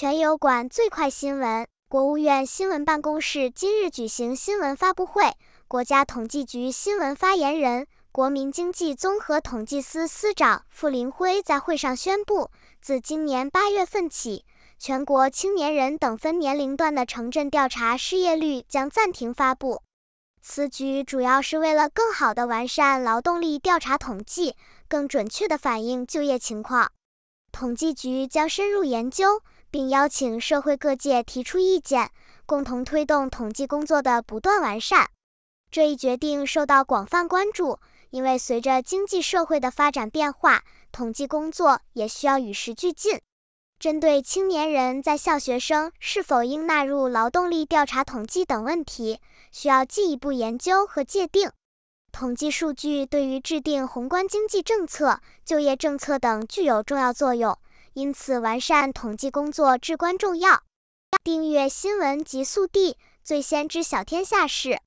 全油馆最快新闻，国务院新闻办公室今日举行新闻发布会，国家统计局新闻发言人、国民经济综合统计司司长傅林辉在会上宣布，自今年八月份起，全国青年人等分年龄段的城镇调查失业率将暂停发布。此举主要是为了更好地完善劳动力调查统计，更准确地反映就业情况。统计局将深入研究。并邀请社会各界提出意见，共同推动统计工作的不断完善。这一决定受到广泛关注，因为随着经济社会的发展变化，统计工作也需要与时俱进。针对青年人在校学生是否应纳入劳动力调查统计等问题，需要进一步研究和界定。统计数据对于制定宏观经济政策、就业政策等具有重要作用。因此，完善统计工作至关重要。订阅《新闻速递》，最先知晓天下事。